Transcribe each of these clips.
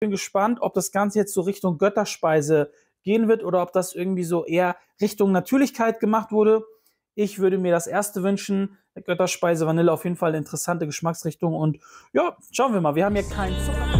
bin gespannt, ob das Ganze jetzt so Richtung Götterspeise gehen wird oder ob das irgendwie so eher Richtung Natürlichkeit gemacht wurde. Ich würde mir das erste wünschen. Götterspeise Vanille auf jeden Fall eine interessante Geschmacksrichtung und ja, schauen wir mal. Wir haben hier keinen Zucker.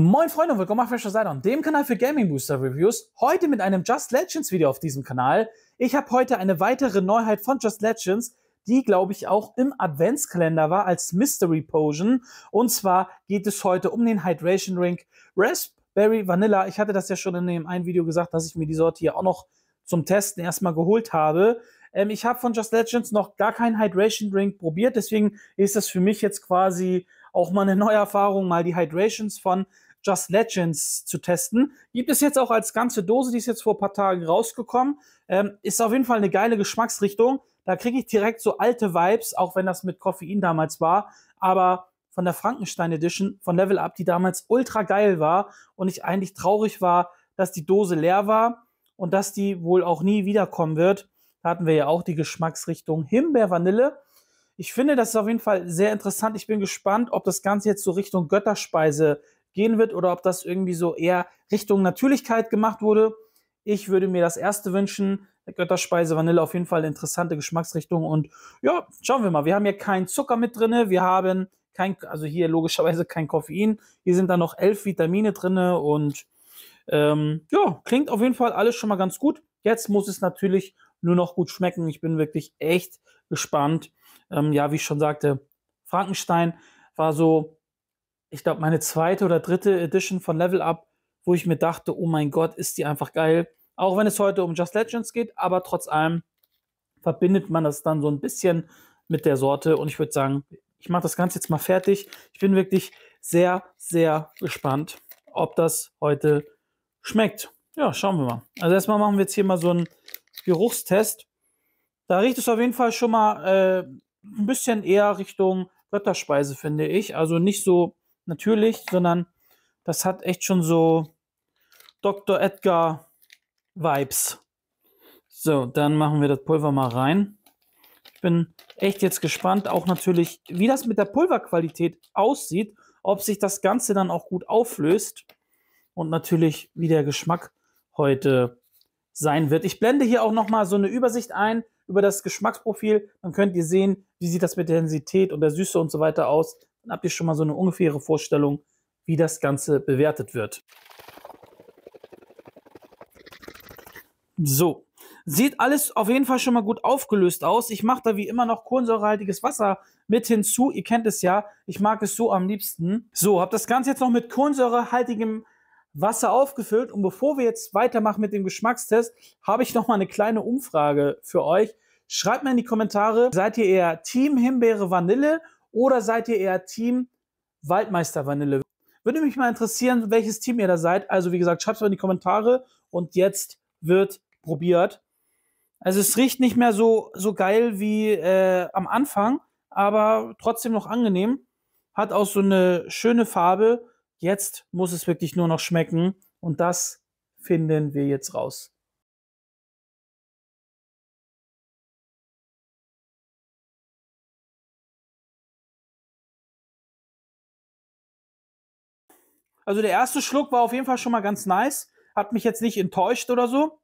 Moin Freunde und willkommen auf Fresh und dem Kanal für Gaming Booster Reviews. Heute mit einem Just Legends Video auf diesem Kanal. Ich habe heute eine weitere Neuheit von Just Legends, die, glaube ich, auch im Adventskalender war als Mystery Potion. Und zwar geht es heute um den Hydration Drink Raspberry Vanilla. Ich hatte das ja schon in dem einen Video gesagt, dass ich mir die Sorte hier auch noch zum Testen erstmal geholt habe. Ähm, ich habe von Just Legends noch gar keinen Hydration Drink probiert, deswegen ist das für mich jetzt quasi auch mal eine neue Erfahrung, mal die Hydrations von Just Legends zu testen. Gibt es jetzt auch als ganze Dose, die ist jetzt vor ein paar Tagen rausgekommen. Ähm, ist auf jeden Fall eine geile Geschmacksrichtung. Da kriege ich direkt so alte Vibes, auch wenn das mit Koffein damals war. Aber von der Frankenstein Edition von Level Up, die damals ultra geil war und ich eigentlich traurig war, dass die Dose leer war und dass die wohl auch nie wiederkommen wird. Da hatten wir ja auch die Geschmacksrichtung Himbeer-Vanille. Ich finde, das ist auf jeden Fall sehr interessant. Ich bin gespannt, ob das Ganze jetzt so Richtung Götterspeise gehen wird oder ob das irgendwie so eher Richtung Natürlichkeit gemacht wurde. Ich würde mir das erste wünschen. Götterspeise Vanille auf jeden Fall interessante Geschmacksrichtung und ja, schauen wir mal. Wir haben hier keinen Zucker mit drin, wir haben kein, also hier logischerweise kein Koffein. Hier sind dann noch elf Vitamine drin und ähm, ja, klingt auf jeden Fall alles schon mal ganz gut. Jetzt muss es natürlich nur noch gut schmecken. Ich bin wirklich echt gespannt. Ähm, ja, wie ich schon sagte, Frankenstein war so ich glaube, meine zweite oder dritte Edition von Level Up, wo ich mir dachte, oh mein Gott, ist die einfach geil. Auch wenn es heute um Just Legends geht, aber trotz allem verbindet man das dann so ein bisschen mit der Sorte. Und ich würde sagen, ich mache das Ganze jetzt mal fertig. Ich bin wirklich sehr, sehr gespannt, ob das heute schmeckt. Ja, schauen wir mal. Also erstmal machen wir jetzt hier mal so einen Geruchstest. Da riecht es auf jeden Fall schon mal äh, ein bisschen eher Richtung Götterspeise, finde ich. Also nicht so natürlich, sondern das hat echt schon so Dr. Edgar Vibes. So, dann machen wir das Pulver mal rein. Ich bin echt jetzt gespannt, auch natürlich, wie das mit der Pulverqualität aussieht, ob sich das Ganze dann auch gut auflöst und natürlich, wie der Geschmack heute sein wird. Ich blende hier auch nochmal so eine Übersicht ein, über das Geschmacksprofil. Dann könnt ihr sehen, wie sieht das mit der Intensität und der Süße und so weiter aus. Dann habt ihr schon mal so eine ungefähre Vorstellung, wie das Ganze bewertet wird. So, sieht alles auf jeden Fall schon mal gut aufgelöst aus. Ich mache da wie immer noch kohlensäurehaltiges Wasser mit hinzu. Ihr kennt es ja, ich mag es so am liebsten. So, habe das Ganze jetzt noch mit kohlensäurehaltigem Wasser Wasser aufgefüllt. Und bevor wir jetzt weitermachen mit dem Geschmackstest, habe ich noch mal eine kleine Umfrage für euch. Schreibt mir in die Kommentare, seid ihr eher Team Himbeere Vanille oder seid ihr eher Team Waldmeister Vanille? Würde mich mal interessieren, welches Team ihr da seid. Also wie gesagt, schreibt es mal in die Kommentare und jetzt wird probiert. Also es riecht nicht mehr so, so geil wie äh, am Anfang, aber trotzdem noch angenehm. Hat auch so eine schöne Farbe Jetzt muss es wirklich nur noch schmecken und das finden wir jetzt raus. Also der erste Schluck war auf jeden Fall schon mal ganz nice, hat mich jetzt nicht enttäuscht oder so.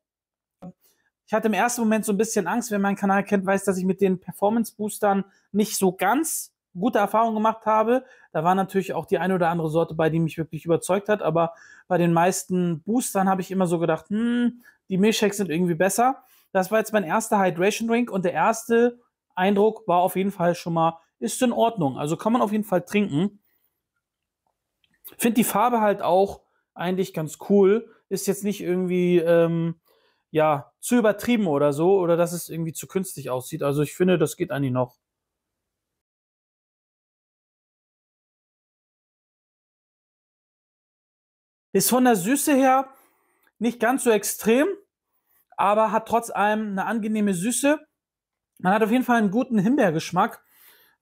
Ich hatte im ersten Moment so ein bisschen Angst, wer meinen Kanal kennt, weiß, dass ich mit den Performance Boostern nicht so ganz gute Erfahrungen gemacht habe da war natürlich auch die eine oder andere Sorte bei, die mich wirklich überzeugt hat, aber bei den meisten Boostern habe ich immer so gedacht, hm, die Milchshakes sind irgendwie besser. Das war jetzt mein erster Hydration Drink und der erste Eindruck war auf jeden Fall schon mal, ist in Ordnung. Also kann man auf jeden Fall trinken. Finde die Farbe halt auch eigentlich ganz cool. Ist jetzt nicht irgendwie, ähm, ja, zu übertrieben oder so, oder dass es irgendwie zu künstlich aussieht. Also ich finde, das geht eigentlich noch. Ist von der Süße her nicht ganz so extrem, aber hat trotz allem eine angenehme Süße. Man hat auf jeden Fall einen guten Himbeergeschmack.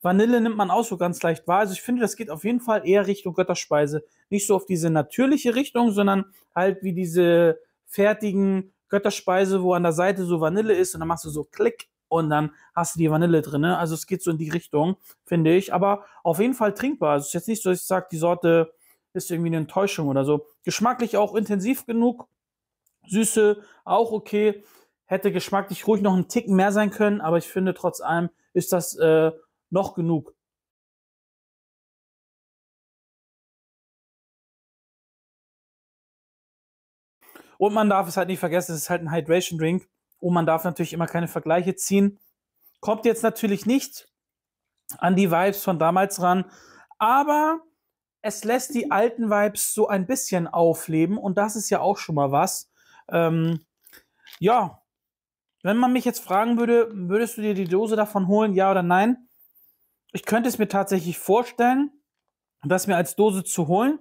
Vanille nimmt man auch so ganz leicht wahr. Also ich finde, das geht auf jeden Fall eher Richtung Götterspeise. Nicht so auf diese natürliche Richtung, sondern halt wie diese fertigen Götterspeise, wo an der Seite so Vanille ist und dann machst du so Klick und dann hast du die Vanille drin. Also es geht so in die Richtung, finde ich. Aber auf jeden Fall trinkbar. Also es ist jetzt nicht so, dass ich sage, die Sorte ist irgendwie eine Enttäuschung oder so. Geschmacklich auch intensiv genug. Süße auch okay. Hätte geschmacklich ruhig noch einen Ticken mehr sein können, aber ich finde trotz allem ist das äh, noch genug. Und man darf es halt nicht vergessen, es ist halt ein Hydration Drink. Und man darf natürlich immer keine Vergleiche ziehen. Kommt jetzt natürlich nicht an die Vibes von damals ran. Aber es lässt die alten Vibes so ein bisschen aufleben und das ist ja auch schon mal was. Ähm, ja, wenn man mich jetzt fragen würde, würdest du dir die Dose davon holen, ja oder nein? Ich könnte es mir tatsächlich vorstellen, das mir als Dose zu holen,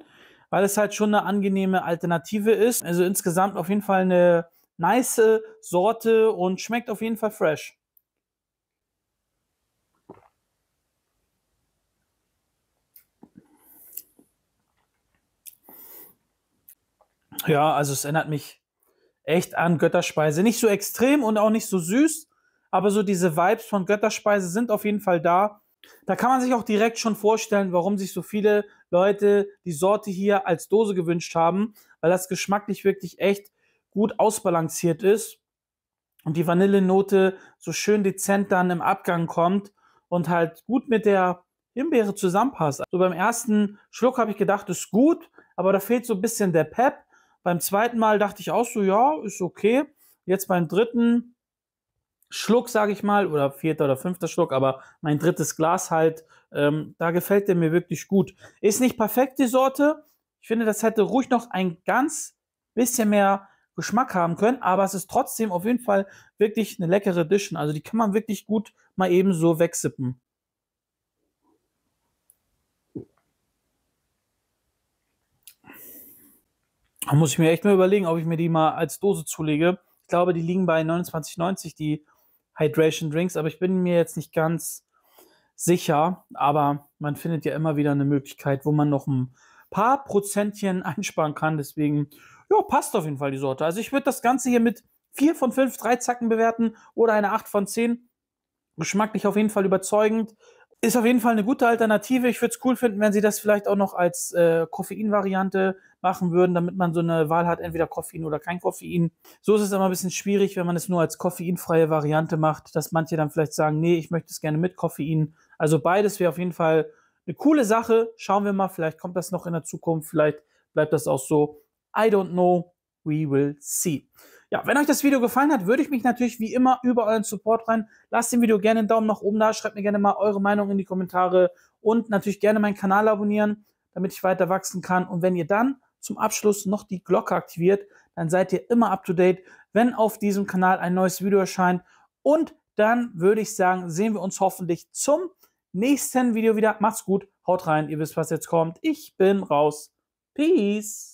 weil es halt schon eine angenehme Alternative ist. Also insgesamt auf jeden Fall eine nice Sorte und schmeckt auf jeden Fall fresh. Ja, also es erinnert mich echt an Götterspeise. Nicht so extrem und auch nicht so süß, aber so diese Vibes von Götterspeise sind auf jeden Fall da. Da kann man sich auch direkt schon vorstellen, warum sich so viele Leute die Sorte hier als Dose gewünscht haben, weil das geschmacklich wirklich echt gut ausbalanciert ist und die Vanillenote so schön dezent dann im Abgang kommt und halt gut mit der Himbeere zusammenpasst. So also beim ersten Schluck habe ich gedacht, ist gut, aber da fehlt so ein bisschen der Pep. Beim zweiten Mal dachte ich auch so, ja, ist okay. Jetzt beim dritten Schluck, sage ich mal, oder vierter oder fünfter Schluck, aber mein drittes Glas halt, ähm, da gefällt der mir wirklich gut. Ist nicht perfekt die Sorte. Ich finde, das hätte ruhig noch ein ganz bisschen mehr Geschmack haben können, aber es ist trotzdem auf jeden Fall wirklich eine leckere Edition. Also die kann man wirklich gut mal eben so wegsippen. Da muss ich mir echt mal überlegen, ob ich mir die mal als Dose zulege. Ich glaube, die liegen bei 29,90, die Hydration Drinks, aber ich bin mir jetzt nicht ganz sicher. Aber man findet ja immer wieder eine Möglichkeit, wo man noch ein paar Prozentchen einsparen kann. Deswegen, ja, passt auf jeden Fall die Sorte. Also ich würde das Ganze hier mit 4 von 5 3 Zacken bewerten oder eine 8 von 10. Geschmacklich auf jeden Fall überzeugend. Ist auf jeden Fall eine gute Alternative. Ich würde es cool finden, wenn sie das vielleicht auch noch als äh, Koffeinvariante machen würden, damit man so eine Wahl hat, entweder Koffein oder kein Koffein. So ist es immer ein bisschen schwierig, wenn man es nur als koffeinfreie Variante macht, dass manche dann vielleicht sagen, nee, ich möchte es gerne mit Koffein. Also beides wäre auf jeden Fall eine coole Sache. Schauen wir mal, vielleicht kommt das noch in der Zukunft, vielleicht bleibt das auch so. I don't know. We will see. Ja, wenn euch das Video gefallen hat, würde ich mich natürlich wie immer über euren Support rein. Lasst dem Video gerne einen Daumen nach oben da, schreibt mir gerne mal eure Meinung in die Kommentare und natürlich gerne meinen Kanal abonnieren, damit ich weiter wachsen kann. Und wenn ihr dann zum Abschluss noch die Glocke aktiviert, dann seid ihr immer up to date, wenn auf diesem Kanal ein neues Video erscheint. Und dann würde ich sagen, sehen wir uns hoffentlich zum nächsten Video wieder. Macht's gut, haut rein, ihr wisst, was jetzt kommt. Ich bin raus. Peace.